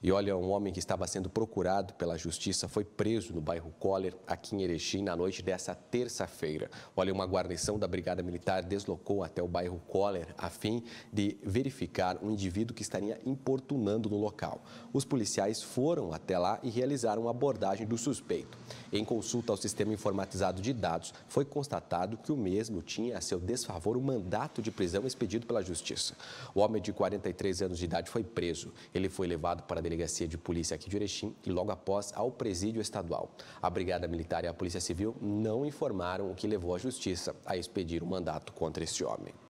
E olha, um homem que estava sendo procurado pela justiça foi preso no bairro Coller, aqui em Erechim, na noite dessa terça-feira. Olha, uma guarnição da Brigada Militar deslocou até o bairro Coller a fim de verificar um indivíduo que estaria importunando no local. Os policiais foram até lá e realizaram a abordagem do suspeito. Em consulta ao sistema informatizado de dados, foi constatado que o mesmo tinha a seu desfavor o um mandato de prisão expedido pela justiça. O homem de 43 anos de idade foi preso. Ele foi levado para delegacia de polícia aqui de Erechim e logo após ao presídio estadual. A Brigada Militar e a Polícia Civil não informaram o que levou a justiça a expedir o um mandato contra este homem.